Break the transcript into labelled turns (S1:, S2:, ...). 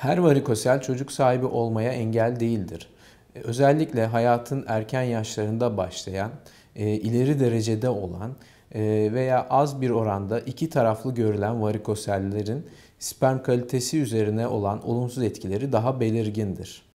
S1: Her varikosel çocuk sahibi olmaya engel değildir. E, özellikle hayatın erken yaşlarında başlayan, e, ileri derecede olan e, veya az bir oranda iki taraflı görülen varikosellerin sperm kalitesi üzerine olan olumsuz etkileri daha belirgindir.